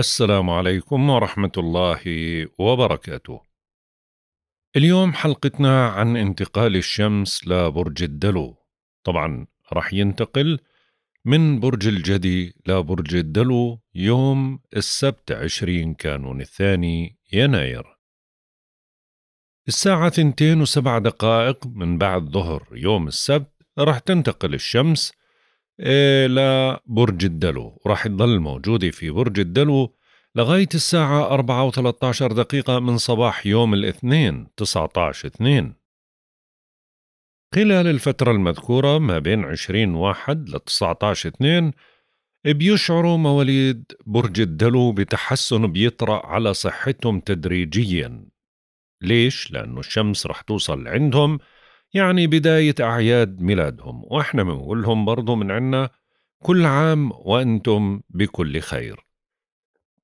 السلام عليكم ورحمة الله وبركاته. اليوم حلقتنا عن انتقال الشمس لبرج الدلو. طبعا رح ينتقل من برج الجدي لبرج الدلو يوم السبت 20 كانون الثاني يناير. الساعة 2 وسبع دقائق من بعد ظهر يوم السبت رح تنتقل الشمس إيه، لبرج الدلو وراح تضل موجودة في برج الدلو لغاية الساعة 4 و 13 دقيقة من صباح يوم الاثنين 19 2 خلال الفترة المذكورة ما بين 20 واحد ل 19 2 بيشعروا مواليد برج الدلو بتحسن بيطرأ على صحتهم تدريجيا ليش؟ لأنه الشمس رح توصل عندهم يعني بداية أعياد ميلادهم وإحنا بنقول لهم برضه من عنا كل عام وأنتم بكل خير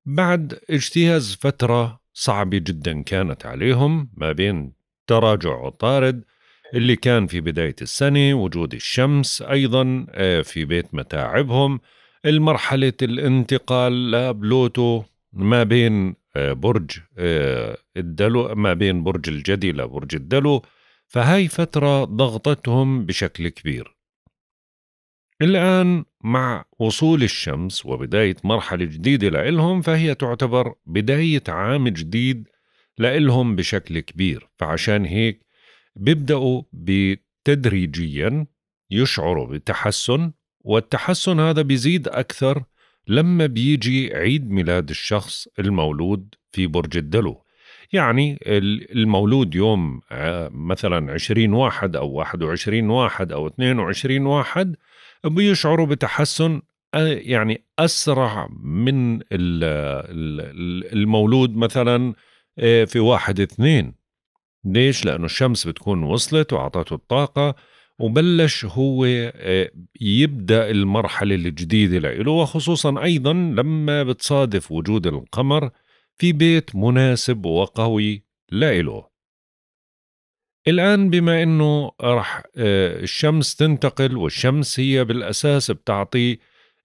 بعد اجتياز فترة صعبة جدا كانت عليهم ما بين تراجع عطارد اللي كان في بداية السنة وجود الشمس أيضا آه، في بيت متاعبهم المرحلة الانتقال لبلوتو ما بين آه، برج آه، الدلو ما بين برج الجدي لبرج الدلو فهاي فترة ضغطتهم بشكل كبير الآن مع وصول الشمس وبداية مرحلة جديدة لإلهم فهي تعتبر بداية عام جديد لإلهم بشكل كبير فعشان هيك بيبدأوا بتدريجيا يشعروا بتحسن والتحسن هذا بيزيد أكثر لما بيجي عيد ميلاد الشخص المولود في برج الدلو يعني المولود يوم آه، مثلا 20 واحد أو 21 واحد أو 22 واحد بيشعروا بتحسن آه، يعني أسرع من المولود مثلا آه، في واحد اثنين ليش؟ لأنه الشمس بتكون وصلت وأعطته الطاقة وبلش هو يبدأ المرحلة الجديدة لإله وخصوصا أيضا لما بتصادف وجود القمر في بيت مناسب وقوي لإله الآن بما أنه رح آه، الشمس تنتقل والشمس هي بالأساس بتعطي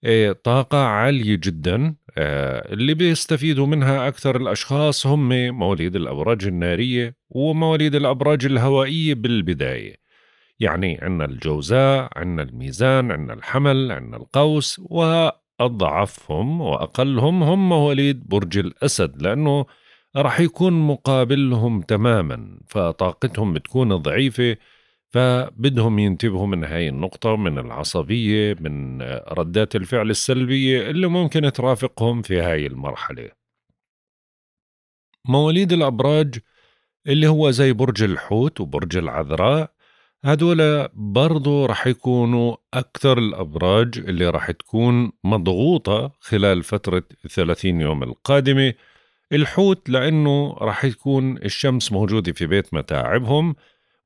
آه، طاقة عالية جدا آه، اللي بيستفيدوا منها أكثر الأشخاص هم مواليد الأبراج النارية ومواليد الأبراج الهوائية بالبداية يعني عندنا الجوزاء عندنا الميزان عندنا الحمل عندنا القوس أضعفهم وأقلهم هم مواليد برج الأسد لأنه رح يكون مقابلهم تماما فطاقتهم بتكون ضعيفة فبدهم ينتبهوا من هاي النقطة من العصبية من ردات الفعل السلبية اللي ممكن ترافقهم في هاي المرحلة مواليد الأبراج اللي هو زي برج الحوت وبرج العذراء هدول برضو رح يكونوا أكثر الأبراج اللي رح تكون مضغوطة خلال فترة 30 يوم القادمة الحوت لأنه رح تكون الشمس موجودة في بيت متاعبهم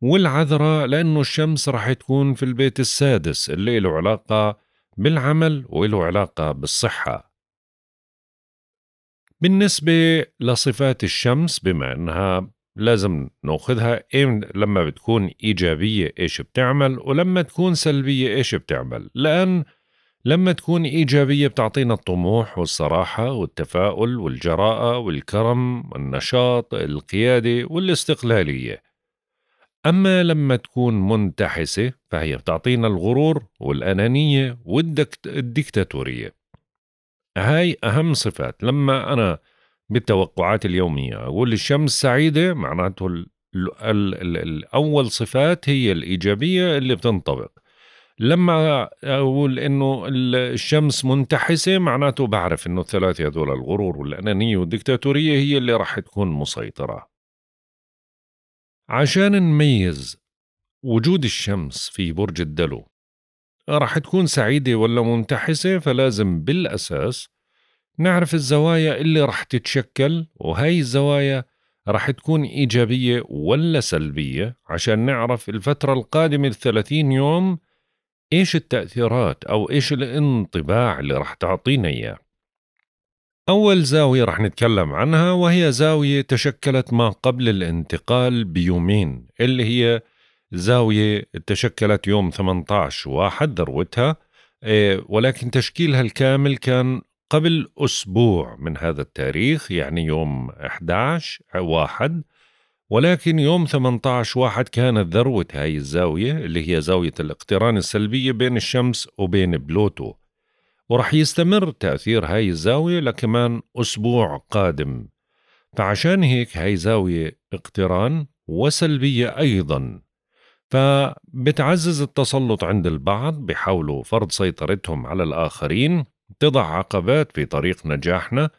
والعذراء لأنه الشمس رح تكون في البيت السادس اللي له علاقة بالعمل وله علاقة بالصحة بالنسبة لصفات الشمس بما أنها لازم ناخذها إيه لما بتكون إيجابية إيش بتعمل ولما تكون سلبية إيش بتعمل لأن لما تكون إيجابية بتعطينا الطموح والصراحة والتفاؤل والجراءة والكرم والنشاط القيادة والاستقلالية أما لما تكون منتحسة فهي بتعطينا الغرور والأنانية والدكتاتورية هاي أهم صفات لما أنا بالتوقعات اليومية أقول الشمس سعيدة معناته الأول صفات هي الإيجابية اللي بتنطبق لما أقول إنه الشمس منتحسة معناته بعرف إنه الثلاثة هذول الغرور والأنانية والدكتاتورية هي اللي راح تكون مسيطرة عشان نميز وجود الشمس في برج الدلو راح تكون سعيدة ولا منتحسة فلازم بالأساس نعرف الزوايا اللي رح تتشكل وهي الزوايا رح تكون إيجابية ولا سلبية عشان نعرف الفترة القادمة الثلاثين يوم إيش التأثيرات أو إيش الانطباع اللي رح تعطينا إياه أول زاوية رح نتكلم عنها وهي زاوية تشكلت ما قبل الانتقال بيومين اللي هي زاوية تشكلت يوم 18 واحد ذروتها إيه، ولكن تشكيلها الكامل كان قبل أسبوع من هذا التاريخ يعني يوم 11 واحد ولكن يوم 18 واحد كانت ذروة هاي الزاوية اللي هي زاوية الاقتران السلبية بين الشمس وبين بلوتو ورح يستمر تأثير هاي الزاوية لكمان أسبوع قادم فعشان هيك هاي زاوية اقتران وسلبية أيضا فبتعزز التسلط عند البعض بحاولوا فرض سيطرتهم على الآخرين بتضع عقبات في طريق نجاحنا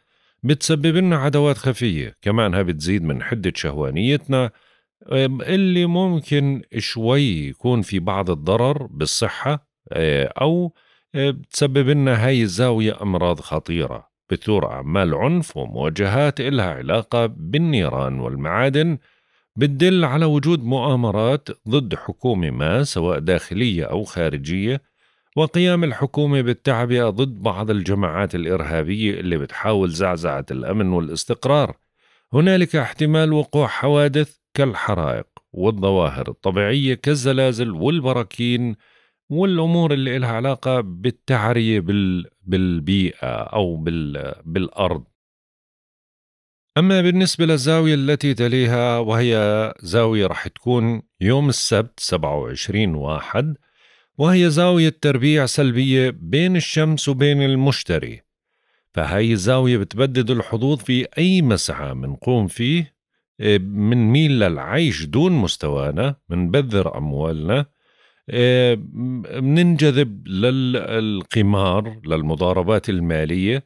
بتسبب لنا عدوات خفية كمانها بتزيد من حدة شهوانيتنا اللي ممكن شوي يكون في بعض الضرر بالصحة أو بتسبب لنا هاي الزاوية أمراض خطيرة بثور أعمال عنف ومواجهات إلها علاقة بالنيران والمعادن بتدل على وجود مؤامرات ضد حكومة ما سواء داخلية أو خارجية وقيام الحكومة بالتعبئة ضد بعض الجماعات الإرهابية اللي بتحاول زعزعة الأمن والاستقرار هنالك احتمال وقوع حوادث كالحرائق والظواهر الطبيعية كالزلازل والبراكين والأمور اللي لها علاقة بالتعرية بال... بالبيئة أو بال... بالأرض أما بالنسبة للزاوية التي تليها وهي زاوية رح تكون يوم السبت 27 واحد وهي زاوية تربيع سلبية بين الشمس وبين المشتري فهي الزاوية بتبدد الحظوظ في أي مسعى منقوم فيه آه، ميل للعيش دون مستوانا منبذر أموالنا آه، مننجذب للقمار للمضاربات المالية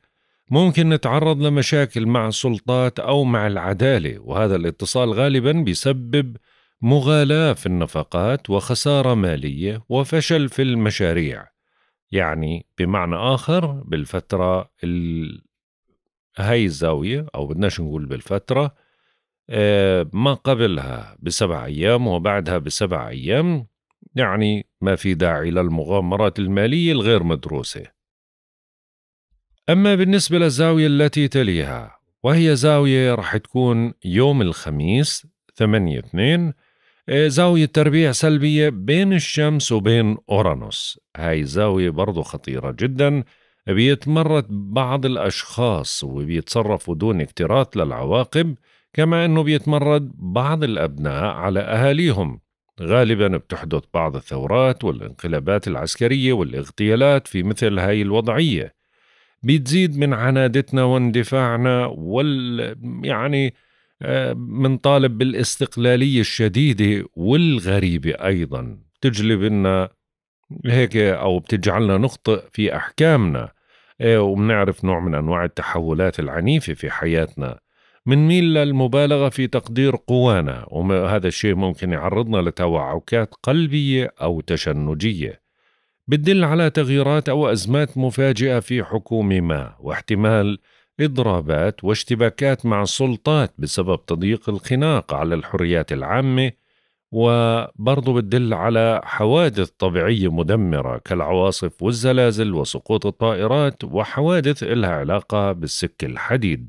ممكن نتعرض لمشاكل مع السلطات أو مع العدالة وهذا الاتصال غالبا بيسبب مغالاه في النفقات وخساره ماليه وفشل في المشاريع يعني بمعنى اخر بالفتره ال... هاي الزاويه او بدناش نقول بالفتره آه، ما قبلها بسبع ايام وبعدها بسبع ايام يعني ما في داعي للمغامرات الماليه الغير مدروسه اما بالنسبه للزاويه التي تليها وهي زاويه راح تكون يوم الخميس 8 2 إيه، زاوية تربيع سلبية بين الشمس وبين أورانوس هاي زاوية برضو خطيرة جدا بيتمرد بعض الأشخاص وبيتصرفوا دون اكتراث للعواقب كما أنه بيتمرد بعض الأبناء على أهاليهم غالبا بتحدث بعض الثورات والانقلابات العسكرية والاغتيالات في مثل هاي الوضعية بتزيد من عنادتنا واندفاعنا وال يعني بنطالب بالاستقلالية الشديدة والغريبة أيضا بتجلب لنا هيك أو بتجعلنا نخطئ في أحكامنا إيه، وبنعرف نوع من أنواع التحولات العنيفة في حياتنا بنميل للمبالغة في تقدير قوانا وهذا الشيء ممكن يعرضنا لتوعكات قلبية أو تشنجية بتدل على تغييرات أو أزمات مفاجئة في حكومة ما واحتمال اضرابات واشتباكات مع السلطات بسبب تضييق الخناق على الحريات العامه وبرضه بتدل على حوادث طبيعية مدمرة كالعواصف والزلازل وسقوط الطائرات وحوادث إلها علاقة بالسك الحديد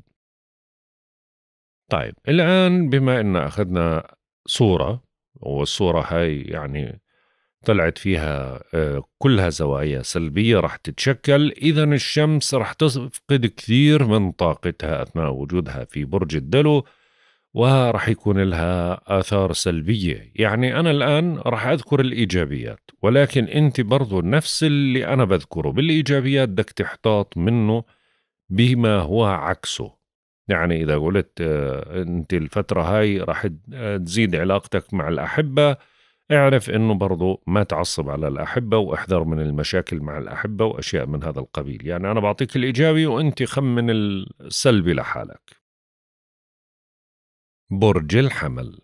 طيب الآن بما أن أخذنا صورة والصورة هاي يعني طلعت فيها آه، كلها زوايا سلبية راح تتشكل إذا الشمس راح تفقد كثير من طاقتها أثناء وجودها في برج الدلو وراح يكون لها آثار سلبية يعني أنا الآن راح أذكر الإيجابيات ولكن أنت برضو نفس اللي أنا بذكره بالإيجابيات بدك تحتاط منه بما هو عكسه يعني إذا قلت آه، أنت الفترة هاي راح تزيد علاقتك مع الأحبة اعرف انه برضو ما تعصب على الاحبه واحذر من المشاكل مع الاحبه واشياء من هذا القبيل يعني انا بعطيك الايجابي وانت خمن السلبي لحالك برج الحمل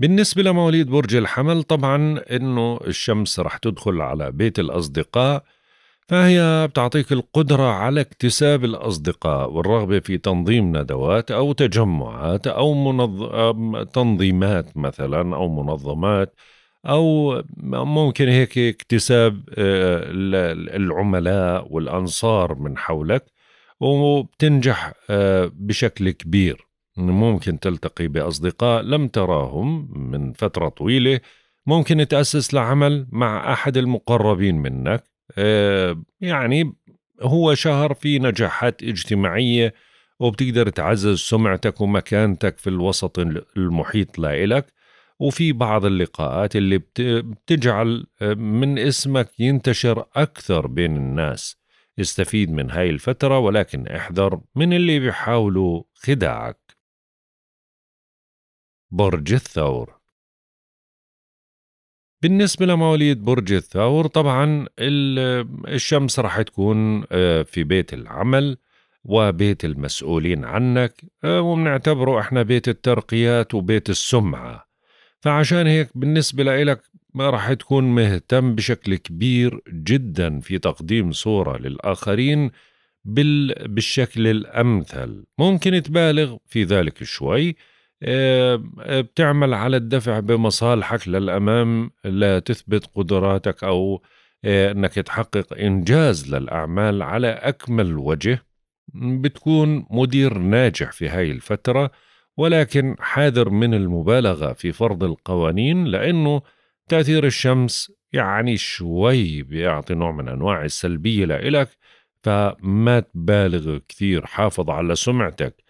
بالنسبة لمواليد برج الحمل طبعا انه الشمس رح تدخل على بيت الاصدقاء فهي بتعطيك القدرة على اكتساب الأصدقاء والرغبة في تنظيم ندوات أو تجمعات أو منظ... تنظيمات مثلا أو منظمات أو ممكن هيك اكتساب آه، العملاء والأنصار من حولك وبتنجح آه، بشكل كبير ممكن تلتقي بأصدقاء لم تراهم من فترة طويلة ممكن تأسس لعمل مع أحد المقربين منك آه، يعني هو شهر فيه نجاحات اجتماعية وبتقدر تعزز سمعتك ومكانتك في الوسط المحيط لإلك وفي بعض اللقاءات اللي بتجعل آه، من اسمك ينتشر أكثر بين الناس استفيد من هاي الفترة ولكن احذر من اللي بيحاولوا خداعك برج الثور بالنسبة لمواليد برج الثور طبعا الشمس رح تكون آه، في بيت العمل وبيت المسؤولين عنك آه، وبنعتبره احنا بيت الترقيات وبيت السمعة فعشان هيك بالنسبة لإلك ما رح تكون مهتم بشكل كبير جدا في تقديم صورة للآخرين بالشكل الأمثل ممكن تبالغ في ذلك شوي آه، آه، بتعمل على الدفع بمصالحك للامام لتثبت قدراتك او آه، انك تحقق انجاز للاعمال على اكمل وجه بتكون مدير ناجح في هاي الفتره ولكن حاذر من المبالغه في فرض القوانين لانه تاثير الشمس يعني شوي بيعطي نوع من انواع السلبيه لإلك فما تبالغ كثير حافظ على سمعتك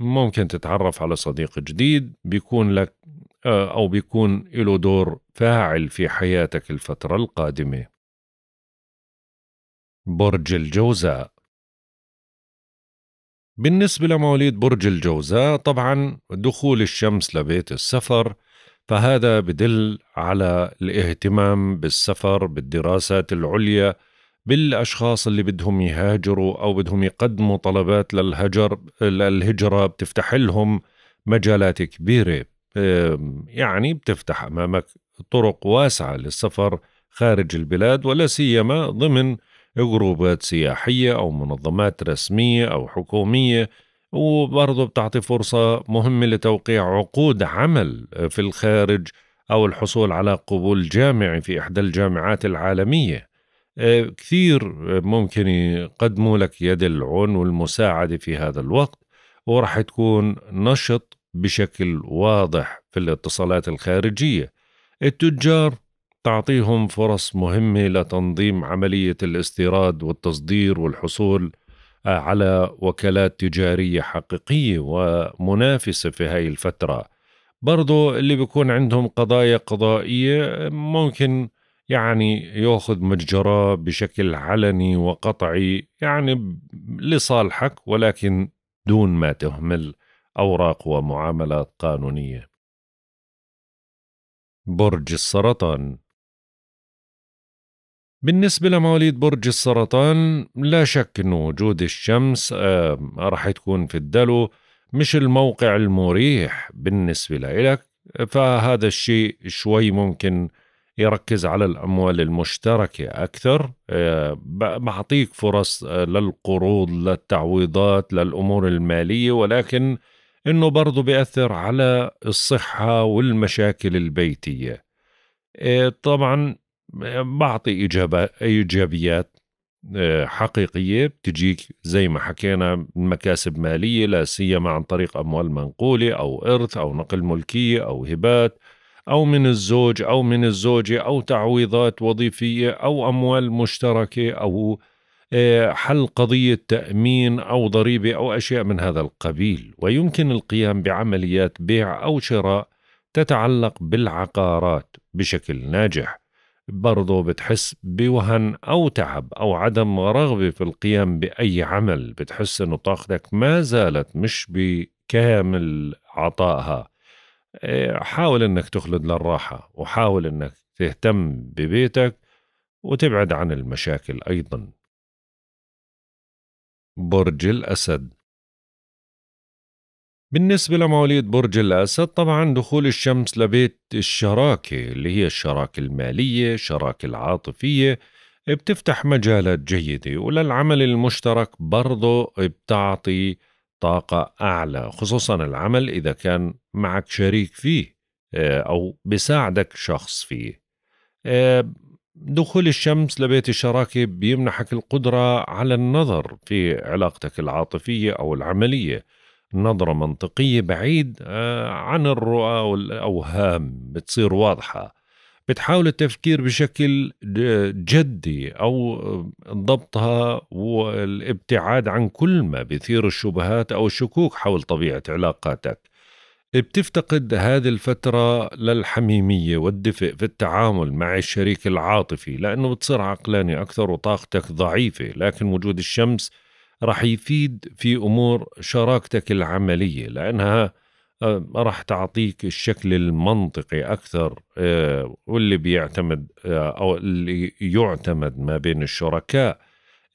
ممكن تتعرف على صديق جديد بيكون لك آه، أو بيكون له دور فاعل في حياتك الفترة القادمة برج الجوزاء بالنسبة لمواليد برج الجوزاء طبعا دخول الشمس لبيت السفر فهذا بدل على الاهتمام بالسفر بالدراسات العليا بالاشخاص اللي بدهم يهاجروا او بدهم يقدموا طلبات للهجر للهجره بتفتح لهم مجالات كبيره يعني بتفتح امامك طرق واسعه للسفر خارج البلاد ولا سيما ضمن جروبات سياحيه او منظمات رسميه او حكوميه وبرضه بتعطي فرصه مهمه لتوقيع عقود عمل في الخارج او الحصول على قبول جامعي في احدى الجامعات العالميه كثير ممكن يقدموا لك يد العون والمساعدة في هذا الوقت وراح تكون نشط بشكل واضح في الاتصالات الخارجية التجار تعطيهم فرص مهمة لتنظيم عملية الاستيراد والتصدير والحصول آه، على وكالات تجارية حقيقية ومنافسة في هاي الفترة برضو اللي بيكون عندهم قضايا قضائية ممكن يعني ياخذ مجراه بشكل علني وقطعي يعني لصالحك ولكن دون ما تهمل اوراق ومعاملات قانونيه برج السرطان بالنسبة لمواليد برج السرطان لا شك أن وجود الشمس راح تكون في الدلو مش الموقع المريح بالنسبة لإلك فهذا الشيء شوي ممكن يركز على الأموال المشتركة أكثر آه، بعطيك فرص آه، للقروض للتعويضات للأمور المالية ولكن إنه برضه بيأثر على الصحة والمشاكل البيتية آه، طبعا بعطي إيجابيات حقيقية بتجيك زي ما حكينا مكاسب مالية لا سيما عن طريق أموال منقولة أو إرث أو نقل ملكية أو هبات أو من الزوج أو من الزوجة أو تعويضات وظيفية أو أموال مشتركة أو آه، حل قضية تأمين أو ضريبة أو أشياء من هذا القبيل ويمكن القيام بعمليات بيع أو شراء تتعلق بالعقارات بشكل ناجح برضو بتحس بوهن أو تعب أو عدم رغبة في القيام بأي عمل بتحس أنه طاقتك ما زالت مش بكامل عطائها إيه، حاول انك تخلد للراحه وحاول انك تهتم ببيتك وتبعد عن المشاكل ايضا برج الاسد بالنسبة لمواليد برج الأسد طبعا دخول الشمس لبيت الشراكة اللي هي الشراكة المالية الشراكة العاطفية بتفتح مجالات جيدة وللعمل المشترك برضه بتعطي طاقة أعلى خصوصا العمل إذا كان معك شريك فيه آه، أو بساعدك شخص فيه آه، دخول الشمس لبيت الشراكة بيمنحك القدرة على النظر في علاقتك العاطفية أو العملية نظرة منطقية بعيد آه، عن الرؤى والأوهام بتصير واضحة بتحاول التفكير بشكل جدي او ضبطها والابتعاد عن كل ما بيثير الشبهات او الشكوك حول طبيعه علاقاتك بتفتقد هذه الفترة للحميمية والدفء في التعامل مع الشريك العاطفي لأنه بتصير عقلاني أكثر وطاقتك ضعيفة لكن وجود الشمس رح يفيد في أمور شراكتك العملية لأنها أه، راح تعطيك الشكل المنطقي اكثر أه، واللي بيعتمد أه، او اللي يعتمد ما بين الشركاء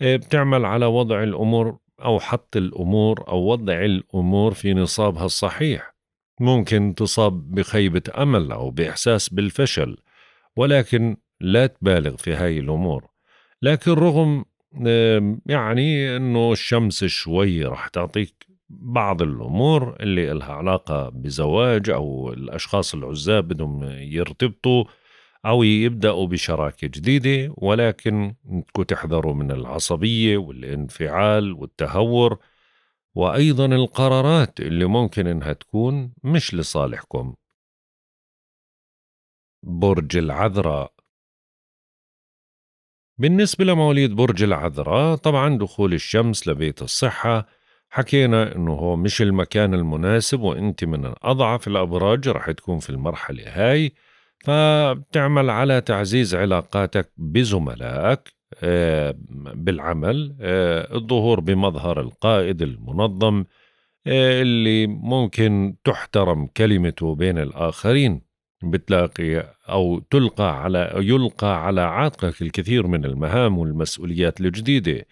بتعمل على وضع الامور او حط الامور او وضع الامور في نصابها الصحيح ممكن تصاب بخيبه امل او باحساس بالفشل ولكن لا تبالغ في هاي الامور لكن رغم يعني انه الشمس شوي راح تعطيك بعض الامور اللي لها علاقه بزواج او الاشخاص العزاب بدهم يرتبطوا او يبداوا بشراكه جديده ولكن بدكم تحذروا من العصبيه والانفعال والتهور وايضا القرارات اللي ممكن انها تكون مش لصالحكم برج العذراء بالنسبة لمواليد برج العذراء طبعا دخول الشمس لبيت الصحة حكينا انه هو مش المكان المناسب وانت من اضعف الابراج رح تكون في المرحله هاي فبتعمل على تعزيز علاقاتك بزملائك آه، بالعمل آه، الظهور بمظهر القائد المنظم آه، اللي ممكن تحترم كلمته بين الآخرين بتلاقي أو تلقى على يلقى على عاتقك الكثير من المهام والمسؤوليات الجديدة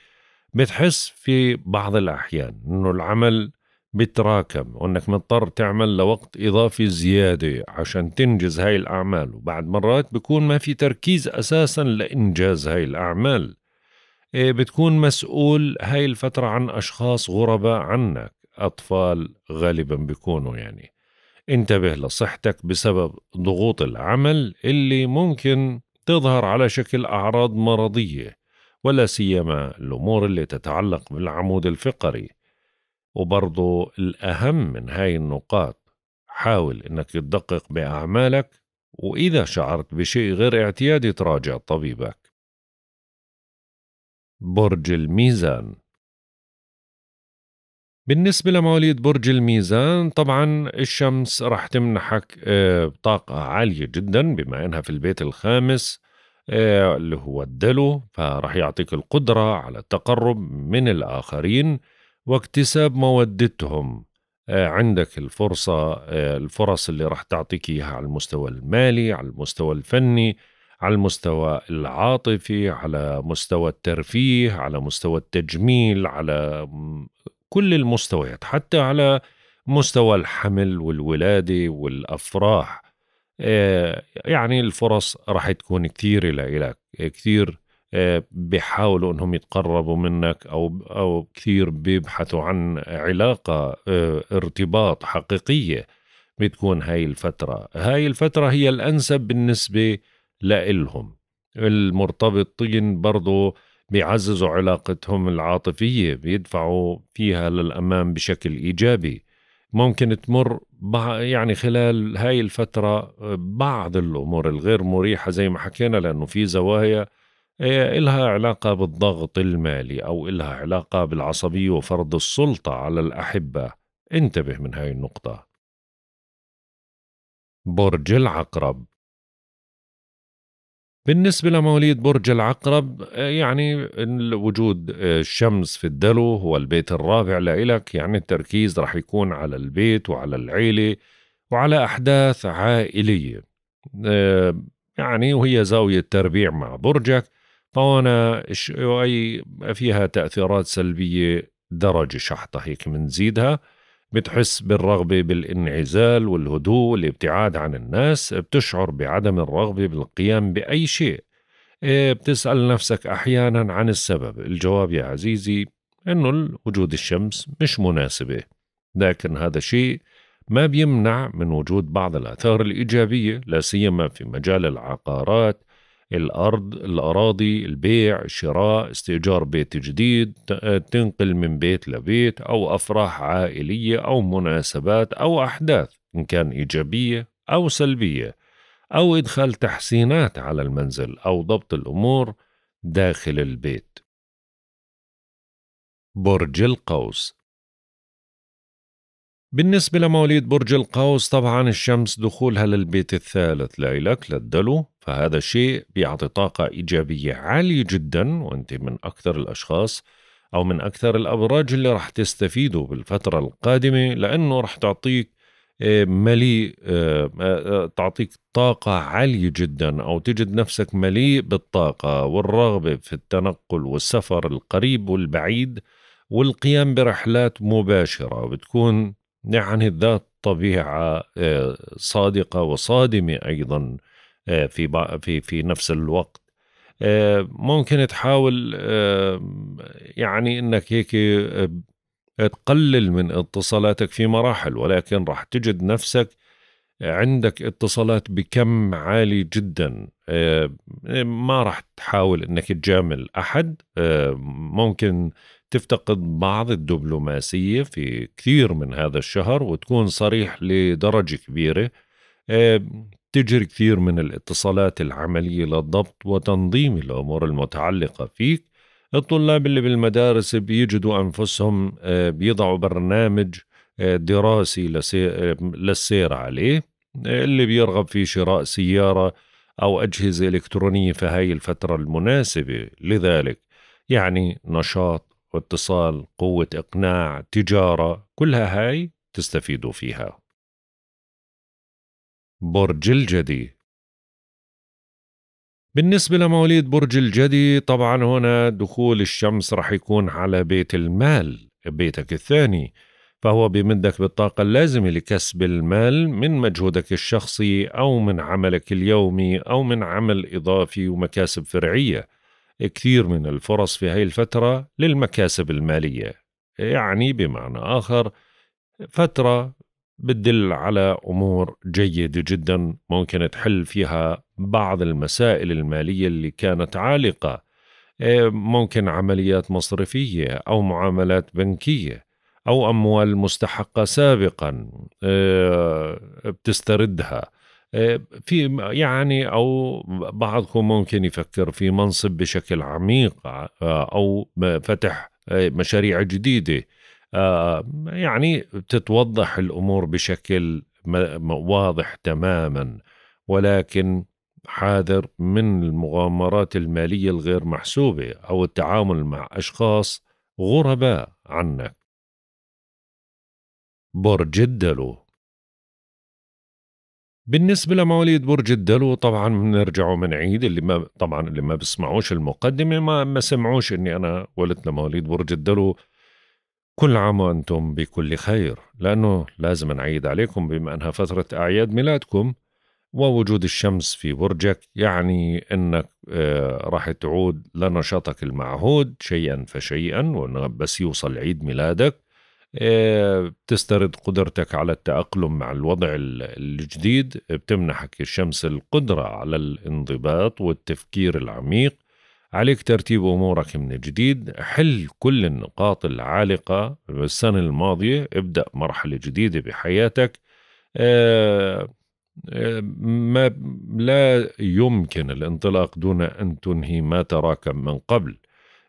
بتحس في بعض الأحيان أنه العمل بتراكم وأنك مضطر تعمل لوقت إضافي زيادة عشان تنجز هاي الأعمال وبعد مرات بيكون ما في تركيز أساسا لإنجاز هاي الأعمال إيه، بتكون مسؤول هاي الفترة عن أشخاص غرباء عنك أطفال غالبا بيكونوا يعني انتبه لصحتك بسبب ضغوط العمل اللي ممكن تظهر على شكل أعراض مرضية ولا سيما الأمور اللي تتعلق بالعمود الفقري وبرضو الأهم من هاي النقاط حاول إنك تدقق بأعمالك وإذا شعرت بشيء غير اعتيادي تراجع طبيبك برج الميزان بالنسبة لمواليد برج الميزان طبعا الشمس رح تمنحك آه، طاقة عالية جدا بما انها في البيت الخامس آه، اللي هو الدلو فراح يعطيك القدرة على التقرب من الآخرين واكتساب مودتهم آه، عندك الفرصة آه، الفرص اللي راح تعطيك إياها على المستوى المالي على المستوى الفني على المستوى العاطفي على مستوى الترفيه على مستوى التجميل على كل المستويات حتى على مستوى الحمل والولادة والأفراح آه، يعني الفرص راح تكون كثيرة لإلك كثير آه، بيحاولوا انهم يتقربوا منك او او كثير بيبحثوا عن علاقه آه، ارتباط حقيقيه بتكون هاي الفتره هاي الفتره هي الانسب بالنسبه لإلهم المرتبطين برضو بيعززوا علاقتهم العاطفيه بيدفعوا فيها للامام بشكل ايجابي ممكن تمر يعني خلال هاي الفترة آه، بعض الأمور الغير مريحة زي ما حكينا لأنه في زوايا آه، إلها علاقة بالضغط المالي أو إلها علاقة بالعصبية وفرض السلطة على الأحبة انتبه من هاي النقطة برج العقرب بالنسبة لمواليد برج العقرب آه، يعني وجود آه، الشمس في الدلو هو البيت الرابع لإلك يعني التركيز رح يكون على البيت وعلى العيلة وعلى أحداث عائلية آه، يعني وهي زاوية تربيع مع برجك فهنا أي فيها تأثيرات سلبية درجة شحطة هيك بنزيدها بتحس بالرغبة بالانعزال والهدوء والابتعاد عن الناس بتشعر بعدم الرغبة بالقيام بأي شيء إيه، بتسأل نفسك أحيانا عن السبب الجواب يا عزيزي أنه وجود الشمس مش مناسبة لكن هذا شيء ما بيمنع من وجود بعض الآثار الإيجابية لا سيما في مجال العقارات الأرض الأراضي البيع شراء استئجار بيت جديد تنقل من بيت لبيت أو أفراح عائلية أو مناسبات أو أحداث إن كان إيجابية أو سلبية أو إدخال تحسينات على المنزل أو ضبط الأمور داخل البيت برج القوس بالنسبة لمواليد برج القوس طبعا الشمس دخولها للبيت الثالث لإلك للدلو فهذا شيء بيعطي طاقة إيجابية عالية جدا وأنت من أكثر الأشخاص أو من أكثر الأبراج اللي رح تستفيدوا بالفترة القادمة لأنه رح تعطيك آه، مليء آه، آه، تعطيك طاقة عالية جدا أو تجد نفسك مليء بالطاقة والرغبة في التنقل والسفر القريب والبعيد والقيام برحلات مباشرة وبتكون يعني ذات طبيعة آه، صادقة وصادمة أيضا آه، في في في نفس الوقت آه، ممكن تحاول يعني انك هيك تقلل من اتصالاتك في مراحل ولكن راح تجد نفسك عندك اتصالات بكم عالي جدا آه، ما راح تحاول انك تجامل احد آه، ممكن تفتقد بعض الدبلوماسيه في كثير من هذا الشهر وتكون صريح لدرجه كبيره آه، تجري كثير من الاتصالات العمليه للضبط وتنظيم الامور المتعلقه فيك الطلاب اللي بالمدارس بيجدوا انفسهم بيضعوا برنامج آه، دراسي آه، للسير عليه آه، اللي بيرغب في شراء سيارة أو أجهزة إلكترونية في هاي الفترة المناسبة لذلك يعني نشاط واتصال قوة إقناع تجارة كلها هاي تستفيدوا فيها برج الجدي بالنسبة لمواليد برج الجدي طبعا هنا دخول الشمس رح يكون على بيت المال بيتك الثاني فهو بيمدك بالطاقة اللازمة لكسب المال من مجهودك الشخصي أو من عملك اليومي أو من عمل إضافي ومكاسب فرعية كثير من الفرص في هاي الفترة للمكاسب المالية يعني بمعنى آخر فترة بتدل على أمور جيدة جدا ممكن تحل فيها بعض المسائل المالية اللي كانت عالقة ممكن عمليات مصرفية أو معاملات بنكية أو أموال مستحقة سابقا آه، بتستردها آه، في يعني او بعضكم ممكن يفكر في منصب بشكل عميق آه، او فتح مشاريع جديده يعني بتتوضح الامور بشكل واضح تماما ولكن حاذر من المغامرات الماليه الغير محسوبه او التعامل مع اشخاص غرباء عنك برج الدلو بالنسبة لمواليد برج الدلو طبعا بنرجعوا من عيد اللي ما طبعا اللي ما بسمعوش المقدمة ما ما سمعوش اني انا ولدت لمواليد برج الدلو كل عام وانتم بكل خير لانه لازم نعيد عليكم بما انها فترة اعياد ميلادكم ووجود الشمس في برجك يعني انك آه، راح تعود لنشاطك المعهود شيئا فشيئا بس يوصل عيد ميلادك بتسترد قدرتك على التأقلم مع الوضع الجديد بتمنحك الشمس القدرة على الانضباط والتفكير العميق عليك ترتيب أمورك من جديد حل كل النقاط العالقة السنة الماضية ابدأ مرحلة جديدة بحياتك ما لا يمكن الانطلاق دون أن تنهي ما تراكم من قبل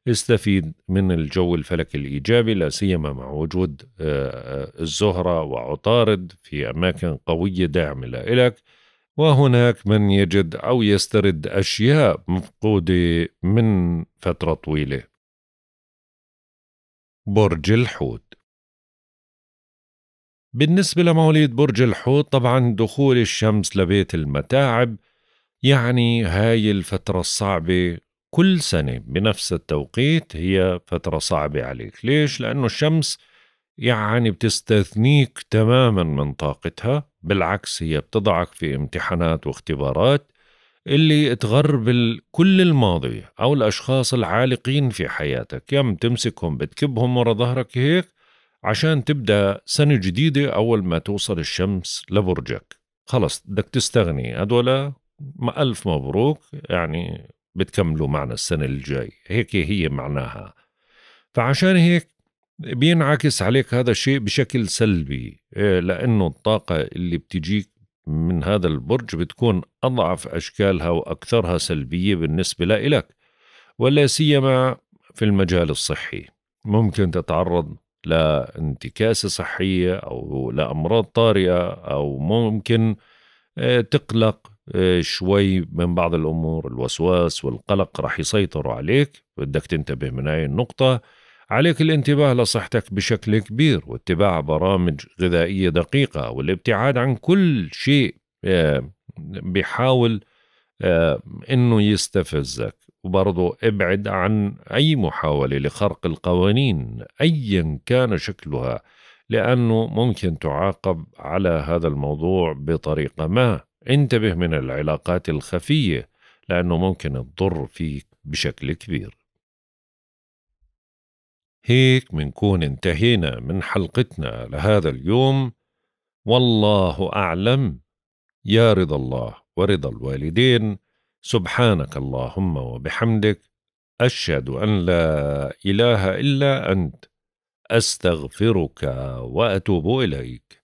استفيد من الجو الفلكي الإيجابي لا سيما مع وجود آه، آه، الزهرة وعطارد في أماكن قوية داعمة لك وهناك من يجد أو يسترد أشياء مفقودة من فترة طويلة برج الحوت بالنسبة لمواليد برج الحوت طبعا دخول الشمس لبيت المتاعب يعني هاي الفترة الصعبة كل سنة بنفس التوقيت هي فترة صعبة عليك ليش؟ لأنه الشمس يعني بتستثنيك تماما من طاقتها بالعكس هي بتضعك في امتحانات واختبارات اللي تغربل كل الماضي أو الأشخاص العالقين في حياتك يم تمسكهم بتكبهم ورا ظهرك هيك عشان تبدأ سنة جديدة أول ما توصل الشمس لبرجك خلص بدك تستغني هدول ألف مبروك يعني بتكملوا معنا السنة الجاي هيك هي معناها فعشان هيك بينعكس عليك هذا الشيء بشكل سلبي إيه؟ لأنه الطاقة اللي بتجيك من هذا البرج بتكون أضعف أشكالها وأكثرها سلبية بالنسبة لإلك ولا سيما في المجال الصحي ممكن تتعرض لانتكاسة صحية أو لأمراض طارئة أو ممكن إيه، تقلق آه، شوي من بعض الأمور الوسواس والقلق رح يسيطروا عليك بدك تنتبه من هاي النقطة عليك الانتباه لصحتك بشكل كبير واتباع برامج غذائية دقيقة والابتعاد عن كل شيء آه، بيحاول آه، انه يستفزك وبرضه ابعد عن اي محاولة لخرق القوانين ايا كان شكلها لانه ممكن تعاقب على هذا الموضوع بطريقة ما انتبه من العلاقات الخفية لأنه ممكن تضر فيك بشكل كبير هيك منكون انتهينا من حلقتنا لهذا اليوم والله أعلم يا رضا الله ورضا الوالدين سبحانك اللهم وبحمدك أشهد أن لا إله إلا أنت أستغفرك وأتوب إليك